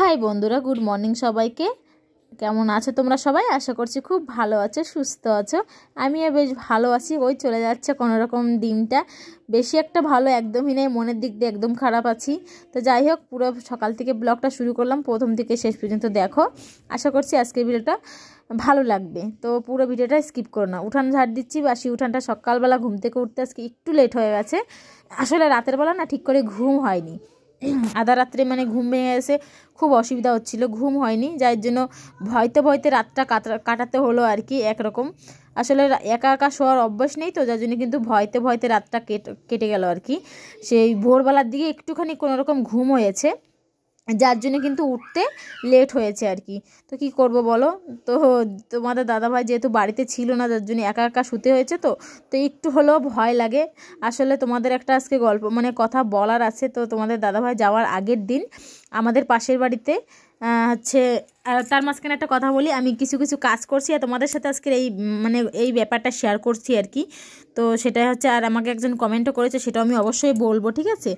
high বন্ধুরা good morning সবাইকে কেমন আছো তোমরা সবাই আশা করছি খুব ভালো আছো সুস্থ আছো আমিও বেশ ভালো আছি ওই চলে যাচ্ছে কোনো রকম দিনটা বেশি একটা ভালো একদমই নেই মনের দিক দিয়ে একদম খারাপ আছি তো যাই হোক পুরো সকাল থেকে ব্লগটা শুরু করলাম প্রথম থেকে শেষ পর্যন্ত দেখো আশা করছি আজকের ভিডিওটা ভালো লাগবে তো পুরো ভিডিওটা স্কিপ করো না উঠান ঝাড় দিচ্ছি বাসি উঠানটা সকালবেলা ঘুম থেকে উঠতে আজকে একটু লেট হয়ে গেছে আসলে রাতের বেলা না ঠিক করে ঘুম হয়নি আধা রাত্রে মানে ঘুম ভেঙে এসে খুব অসুবিধা হচ্ছিল ঘুম হয়নি যার জন্য ভয়তে ভয়তে রাতটা কাটাতে হলো আর কি একরকম আসলে একা একা শোয়ার অভ্যাস নেই তো যার জন্য কিন্তু ভয়তে ভয়তে রাতটা কেটে গেল আর কি সেই ভোরবেলার দিকে একটুখানি কোনোরকম ঘুম হয়েছে যার জন্য কিন্তু উঠতে লেট হয়েছে আর কি তো কি করব বলো তো তোমাদের দাদাভাই যেহেতু বাড়িতে ছিল না যার জন্য একা একা শুতে হয়েছে তো তো একটু হলেও ভয় লাগে আসলে তোমাদের একটা আজকে গল্প মানে কথা বলার আছে তো তোমাদের দাদাভাই যাওয়ার আগের দিন আমাদের পাশের বাড়িতে হচ্ছে তার মাঝখানে একটা কথা বলি আমি কিছু কিছু কাজ করছি আর তোমাদের সাথে আজকের এই মানে এই ব্যাপারটা শেয়ার করছি আর কি তো সেটাই হচ্ছে আর আমাকে একজন কমেন্টও করেছে সেটা আমি অবশ্যই বলবো ঠিক আছে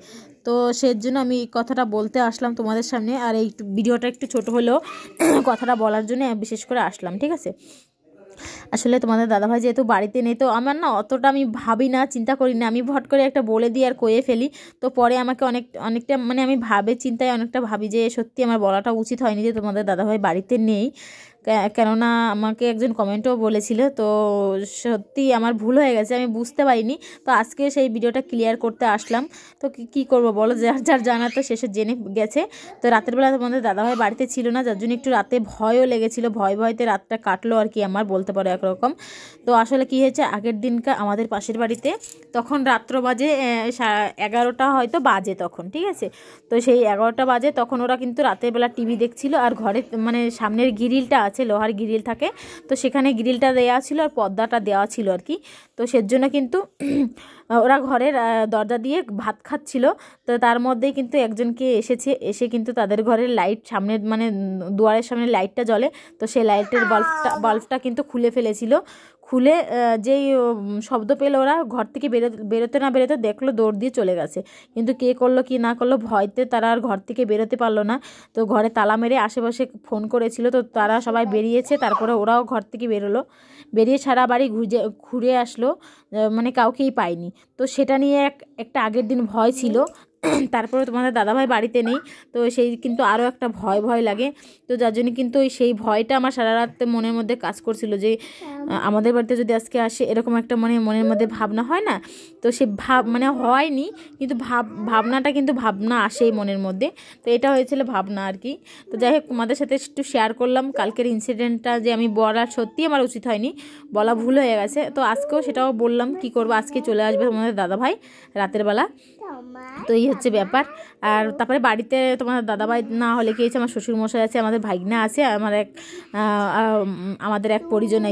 তো সের জন্য আমি কথাটা বলতে আসলাম তোমাদের সামনে আর এই ভিডিওটা একটু ছোট হলেও কথাটা বলার জন্য বিশেষ করে আসলাম ঠিক আছে আসলে তোমাদের দাদাভাই যেহেতু বাড়িতে নেই তো আমার না অতটা আমি ভাবি না চিন্তা করি না আমি ভট করে একটা বলে দিই আর কয়ে ফেলি তো পরে আমাকে অনেক অনেকটা মানে আমি ভাবে চিন্তায় অনেকটা ভাবি যে সত্যি আমার বলাটা উচিত হয়নি যে তোমাদের দাদাভাই বাড়িতে নেই কেননা আমাকে একজন কমেন্টও বলেছিল তো সত্যি আমার ভুল হয়ে গেছে আমি বুঝতে পারিনি তো আজকে সেই ভিডিওটা ক্লিয়ার করতে আসলাম তো কি করব বলো যার যার জানা তো শেষে জেনে গেছে তো রাতের বেলা তোমাদের দাদাভাই বাড়িতে ছিল না যার জন্য একটু রাতে ভয়ও লেগেছিল ভয় ভয়তে রাতটা কাটলো আর কি আমার বলতে পারো একরকম তো আসলে কি হয়েছে আগের দিনকা আমাদের পাশের বাড়িতে তখন রাত্র বাজে এগারোটা হয়তো বাজে তখন ঠিক আছে তো সেই এগারোটা বাজে তখন ওরা কিন্তু রাতের বেলা টিভি দেখছিল আর ঘরে মানে সামনের গিরিলটা আছে লোহার গ্রিল থাকে তো সেখানে গ্রিলটা দেওয়া ছিল আর পর্দাটা দেওয়া ছিল আর কি তো সেজন্য কিন্তু ওরা ঘরের দরজা দিয়ে ভাত খাচ্ছিল তো তার মধ্যে কিন্তু একজনকে এসেছে এসে কিন্তু তাদের ঘরের লাইট সামনে মানে দুয়ারের সামনে লাইটটা জ্বলে তো সেই লাইটের বাল্বটা বাল্বটা কিন্তু খুলে ফেলেছিল খুলে যেই শব্দ পেলো ওরা ঘর থেকে বেরো বেরোতে না বেরোতে দেখলো দৌড় দিয়ে চলে গেছে কিন্তু কে করলো কি না করলো ভয়তে তারা আর ঘর থেকে বেরোতে পারলো না তো ঘরে তালা মেরে আশেপাশে ফোন করেছিল তো তারা সবাই বেরিয়েছে তারপরে ওরাও ঘর থেকে বেরোলো বেরিয়ে সারা বাড়ি ঘুরে ঘুরে আসলো মানে কাউকেই পায়নি তো সেটা নিয়ে এক একটা আগের দিন ভয় ছিল তারপরে তোমাদের দাদাভাই বাড়িতে নেই তো সেই কিন্তু আরও একটা ভয় ভয় লাগে তো যার জন্য কিন্তু ওই সেই ভয়টা আমার সারা রাত মনের মধ্যে কাজ করছিল যে আমাদের বাড়িতে যদি আজকে আসে এরকম একটা মানে মনের মধ্যে ভাবনা হয় না তো সে ভাব মানে হয়নি কিন্তু ভাব ভাবনাটা কিন্তু ভাবনা আসেই মনের মধ্যে তো এটা হয়েছিল ভাবনা আর কি তো যাই হোক তোমাদের সাথে একটু শেয়ার করলাম কালকের ইনসিডেন্টটা যে আমি বলার সত্যিই আমার উচিত হয়নি বলা ভুল হয়ে গেছে তো আজকেও সেটাও বললাম কি করবো আজকে চলে আসবে তোমাদের দাদাভাই রাতের বেলা তো এই হচ্ছে ব্যাপার আর তারপরে বাড়িতে তোমার দাদাভাই না হলে কি হয়েছে আমার শ্বশুরমশাই আছে আমাদের ভাইগনা আছে আমার এক আমাদের এক পরিজন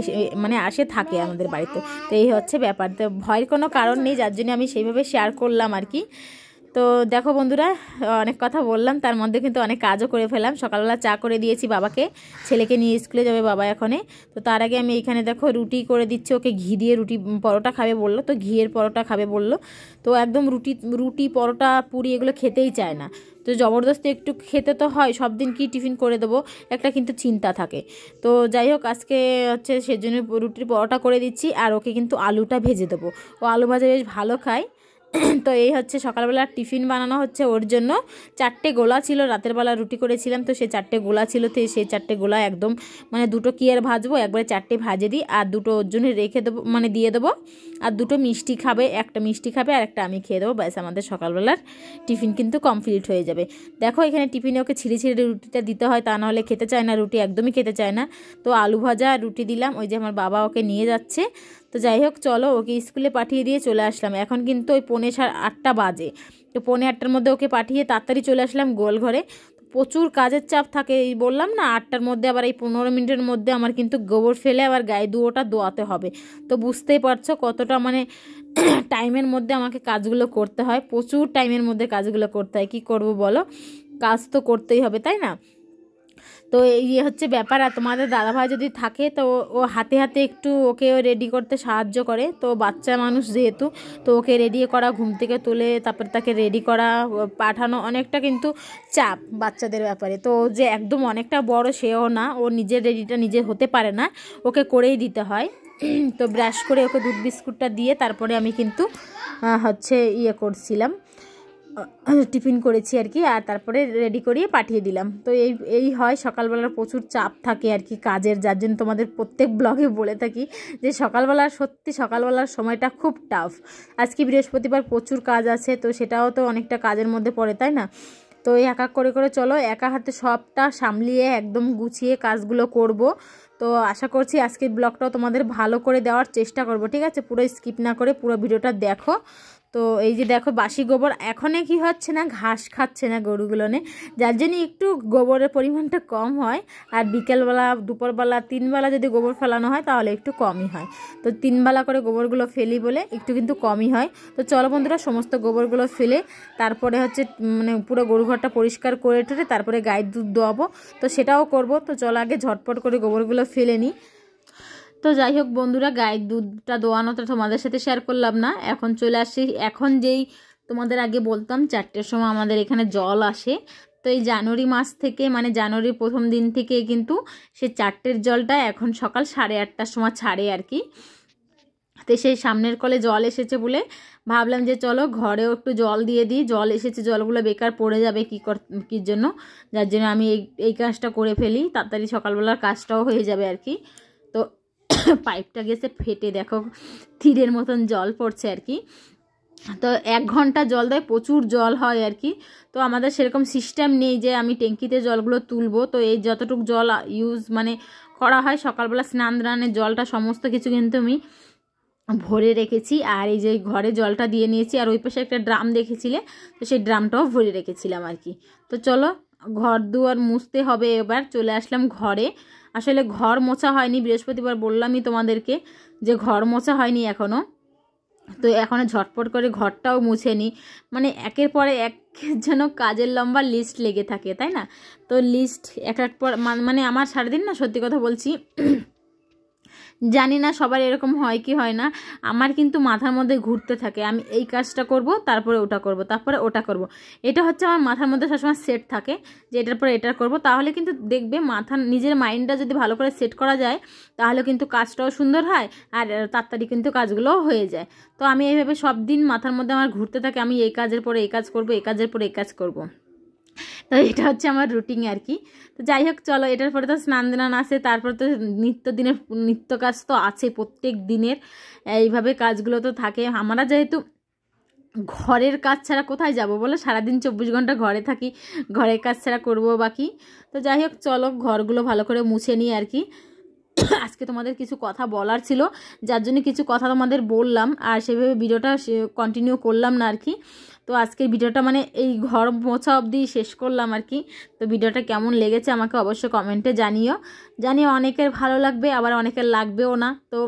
মানে আসে থাকে আমাদের বাড়িতে তো এই হচ্ছে ব্যাপার তো ভয়ের কোনো কারণ নেই যার জন্য আমি সেইভাবে শেয়ার করলাম আর কি তো দেখো বন্ধুরা অনেক কথা বললাম তার মধ্যে কিন্তু অনেক কাজও করে ফেলাম সকালবেলা চা করে দিয়েছি বাবাকে ছেলেকে নিয়ে স্কুলে যাবে বাবা এখনে তো তার আগে আমি এখানে দেখো রুটি করে দিচ্ছি ওকে ঘি দিয়ে রুটি পরোটা খাবে বললো তো ঘিয়ের পরোটা খাবে বললো তো একদম রুটি রুটি পরোটা পুরি এগুলো খেতেই চায় না তো জবরদস্তি একটু খেতে তো হয় সব দিন কি টিফিন করে দেবো একটা কিন্তু চিন্তা থাকে তো যাই হোক আজকে হচ্ছে সেজন্য রুটির পরোটা করে দিচ্ছি আর ওকে কিন্তু আলুটা ভেজে দেবো ও আলু ভাজা বেশ ভালো খায় তো এই হচ্ছে সকালবেলা টিফিন বানানো হচ্ছে ওর জন্য চারটে গোলা ছিল রাতের বেলা রুটি করেছিলাম তো সে চারটে গোলা ছিল তো সেই চারটে গোলা একদম মানে দুটো কি আর ভাজবো একবারে চারটে ভাজে দিই আর দুটো ওর জন্য রেখে দেবো মানে দিয়ে দেবো আর দুটো মিষ্টি খাবে একটা মিষ্টি খাবে আর একটা আমি খেয়ে দেবো ব্যাস আমাদের সকালবেলার টিফিন কিন্তু কমপ্লিট হয়ে যাবে দেখো এখানে টিফিনে ওকে ছিঁড়ে ছিঁড়ে রুটিটা দিতে হয় তা নাহলে খেতে চায় না রুটি একদমই খেতে চায় না তো আলু ভাজা রুটি দিলাম ওই যে আমার বাবা ওকে নিয়ে যাচ্ছে তো যাই হোক চলো ওকে স্কুলে পাঠিয়ে দিয়ে চলে আসলাম এখন কিন্তু ওই পৌনে আটটা বাজে তো পৌনে আটটার মধ্যে ওকে পাঠিয়ে তাড়াতাড়ি চলে আসলাম গোল ঘরে প্রচুর কাজের চাপ থাকে এই বললাম না আটটার মধ্যে আবার এই পনেরো মিনিটের মধ্যে আমার কিন্তু গোবর ফেলে আবার গায়ে দুয়োটা দোয়াতে হবে তো বুঝতেই পারছো কতটা মানে টাইমের মধ্যে আমাকে কাজগুলো করতে হয় প্রচুর টাইমের মধ্যে কাজগুলো করতে হয় কি করব বলো কাজ তো করতেই হবে তাই না তো এই ইয়ে হচ্ছে ব্যাপার আর তোমাদের দাদাভাই যদি থাকে তো ও হাতে হাতে একটু ওকে রেডি করতে সাহায্য করে তো বাচ্চা মানুষ যেহেতু তো ওকে রেডি করা ঘুম থেকে তুলে তারপর তাকে রেডি করা পাঠানো অনেকটা কিন্তু চাপ বাচ্চাদের ব্যাপারে তো যে একদম অনেকটা বড় সেও না ও নিজের রেডিটা নিজে হতে পারে না ওকে করেই দিতে হয় তো ব্রাশ করে ওকে দুধ বিস্কুটটা দিয়ে তারপরে আমি কিন্তু হচ্ছে ইয়ে করছিলাম টিফিন করেছি আর কি আর তারপরে রেডি করিয়ে পাঠিয়ে দিলাম তো এই এই হয় সকালবেলার প্রচুর চাপ থাকে আর কি কাজের যার জন্য তোমাদের প্রত্যেক ব্লগে বলে থাকি যে সকালবেলা সত্যি সকালবেলার সময়টা খুব টাফ আজকে বৃহস্পতিবার প্রচুর কাজ আছে তো সেটাও তো অনেকটা কাজের মধ্যে পড়ে তাই না তো এক এক করে করে চলো একা হাতে সবটা সামলিয়ে একদম গুছিয়ে কাজগুলো করব তো আশা করছি আজকের ব্লগটাও তোমাদের ভালো করে দেওয়ার চেষ্টা করব ঠিক আছে পুরো স্কিপ না করে পুরো ভিডিওটা দেখো তো এই যে দেখো বাসি গোবর এখনে কি হচ্ছে না ঘাস খাচ্ছে না গরুগুলোনে যার জন্য একটু গোবরের পরিমাণটা কম হয় আর বিকেলবেলা দুপুরবেলা তিনবেলা যদি গোবর ফেলানো হয় তাহলে একটু কমই হয় তো তিনবেলা করে গোবরগুলো ফেলি বলে একটু কিন্তু কমই হয় তো চলো বন্ধুরা সমস্ত গোবরগুলো ফেলে তারপরে হচ্ছে মানে পুরো গরুঘরটা পরিষ্কার করে টরে তারপরে গায়ের দুধ দোয়াবো তো সেটাও করব তো চলো আগে ঝটপট করে গোবরগুলো ফেলে নিই তো যাই হোক বন্ধুরা গায়ের দুধটা দোয়ানোটা তোমাদের সাথে শেয়ার করলাম না এখন চলে আসি এখন যেই তোমাদের আগে বলতাম চারটের সময় আমাদের এখানে জল আসে তো এই জানুয়ারি মাস থেকে মানে জানুয়ারির প্রথম দিন থেকে কিন্তু সে চারটের জলটা এখন সকাল সাড়ে আটটার সময় ছাড়ে আর কি তো সেই সামনের কলে জল এসেছে বলে ভাবলাম যে চলো ঘরেও একটু জল দিয়ে দিই জল এসেছে জলগুলো বেকার পড়ে যাবে কী কর কী জন্য যার জন্য আমি এই এই কাজটা করে ফেলি তাড়াতাড়ি সকালবেলার কাজটাও হয়ে যাবে আর কি পাইপটা গেছে ফেটে দেখো তীরের মতন জল পড়ছে আর কি তো এক ঘন্টা জল দেয় প্রচুর জল হয় আর কি তো আমাদের সেরকম সিস্টেম নেই যে আমি ট্যাঙ্কিতে জলগুলো তুলবো তো এই যতটুকু জল ইউজ মানে করা হয় সকালবেলা স্নান রানের জলটা সমস্ত কিছু কিন্তু আমি ভরে রেখেছি আর এই যে ঘরে জলটা দিয়ে নিয়েছি আর ওই পাশে একটা ড্রাম দেখেছিলে তো সেই ড্রামটাও ভরে রেখেছিলাম আর কি তো চলো ঘর দুয়ার মুছতে হবে এবার চলে আসলাম ঘরে আসলে ঘর মোছা হয়নি বৃহস্পতিবার বললামই তোমাদেরকে যে ঘর মোছা হয়নি এখনও তো এখনও ঝটপট করে ঘরটাও মুছে নিই মানে একের পরে এক যেন কাজের লম্বা লিস্ট লেগে থাকে তাই না তো লিস্ট এক এক পর মানে আমার সারাদিন না সত্যি কথা বলছি জানি না সবার এরকম হয় কি হয় না আমার কিন্তু মাথার মধ্যে ঘুরতে থাকে আমি এই কাজটা করব তারপরে ওটা করব তারপরে ওটা করব এটা হচ্ছে আমার মাথার মধ্যে সবসময় সেট থাকে যে এটার পরে এটা করব তাহলে কিন্তু দেখবে মাথা নিজের মাইন্ডটা যদি ভালো করে সেট করা যায় তাহলে কিন্তু কাজটাও সুন্দর হয় আর তাড়াতাড়ি কিন্তু কাজগুলোও হয়ে যায় তো আমি এইভাবে সব দিন মাথার মধ্যে আমার ঘুরতে থাকে আমি এই কাজের পরে এই কাজ করব এই কাজের পরে এই কাজ করব তো এটা হচ্ছে আমার রুটিন আর কি তো যাই হোক চলো এটার পরে তো স্নান দান আসে তারপর তো নিত্য দিনের নিত্য কাজ তো আছে প্রত্যেক দিনের এইভাবে কাজগুলো তো থাকে আমরা যেহেতু ঘরের কাজ ছাড়া কোথায় যাব বলো সারাদিন চব্বিশ ঘন্টা ঘরে থাকি ঘরের কাজ ছাড়া করবো বাকি তো যাই হোক চলো ঘরগুলো ভালো করে মুছে নিই আর কি আজকে তোমাদের কিছু কথা বলার ছিল যার জন্য কিছু কথা তোমাদের বললাম আর সেভাবে ভিডিওটা কন্টিনিউ করলাম না আর কি তো আজকের ভিডিওটা মানে এই ঘর মোছা অবধি শেষ করলাম আর কি তো ভিডিওটা কেমন লেগেছে আমাকে অবশ্যই কমেন্টে জানিও জানিও অনেকের ভালো লাগবে আবার অনেকের লাগবেও না তো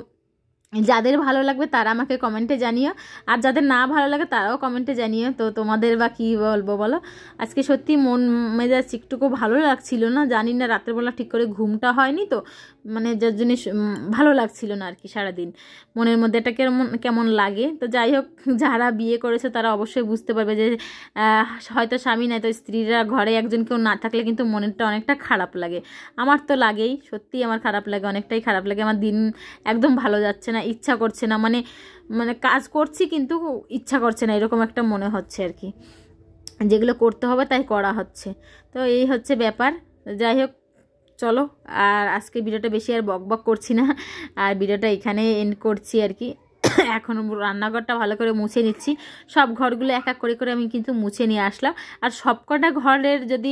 যাদের ভালো লাগবে তারা আমাকে কমেন্টে জানিও আর যাদের না ভালো লাগে তারাও কমেন্টে জানিও তো তোমাদের বা কী বলবো বলো আজকে সত্যি মন মেজাজ একটুকু ভালো লাগছিল না জানি না রাত্রেবেলা ঠিক করে ঘুমটা হয়নি তো মানে যার জিনিস ভালো লাগছিল না আর কি সারাদিন মনের মধ্যে এটা কেমন কেমন লাগে তো যাই হোক যারা বিয়ে করেছে তারা অবশ্যই বুঝতে পারবে যে হয়তো স্বামী তো স্ত্রীরা ঘরে একজন কেউ না থাকলে কিন্তু মনেরটা অনেকটা খারাপ লাগে আমার তো লাগেই সত্যি আমার খারাপ লাগে অনেকটাই খারাপ লাগে আমার দিন একদম ভালো যাচ্ছে না ইচ্ছা করছে না মানে মানে কাজ করছি কিন্তু ইচ্ছা করছে না এরকম একটা মনে হচ্ছে আর কি যেগুলো করতে হবে তাই করা হচ্ছে তো এই হচ্ছে ব্যাপার যাই হোক চলো আর আজকে ভিডিওটা বেশি আর বক বক করছি না আর ভিডিওটা এখানে এন্ড করছি আর কি এখন রান্নাঘরটা ভালো করে মুছে নিচ্ছি সব ঘরগুলো এক এক করে করে আমি কিন্তু মুছে নিয়ে আসলাম আর সবকটা ঘরের যদি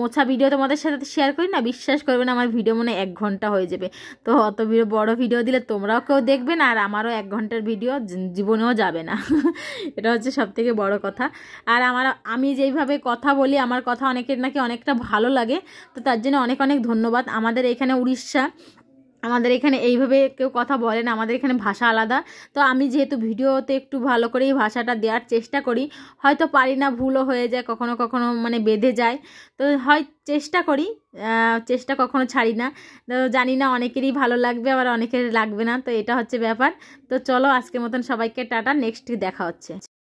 মোছা ভিডিও তোমাদের সাথে শেয়ার করি না বিশ্বাস করবে না আমার ভিডিও মনে এক ঘন্টা হয়ে যাবে তো অত বড় ভিডিও দিলে তোমরাও কেউ দেখবে না আর আমারও এক ঘন্টার ভিডিও জীবনেও যাবে না এটা হচ্ছে সবথেকে বড় কথা আর আমার আমি যেইভাবে কথা বলি আমার কথা অনেকের নাকি অনেকটা ভালো লাগে তো তার জন্য অনেক অনেক ধন্যবাদ আমাদের এখানে উড়িষ্যা আমাদের এখানে এইভাবে কেউ কথা বলে না আমাদের এখানে ভাষা আলাদা তো আমি যেহেতু ভিডিওতে একটু ভালো করেই ভাষাটা দেওয়ার চেষ্টা করি হয়তো পারি না ভুলও হয়ে যায় কখনো কখনো মানে বেঁধে যায় তো হয় চেষ্টা করি চেষ্টা কখনো ছাড়ি না তো জানি না অনেকেরই ভালো লাগবে আবার অনেকের লাগবে না তো এটা হচ্ছে ব্যাপার তো চলো আজকের মতন সবাইকে টাটা নেক্সট দেখা হচ্ছে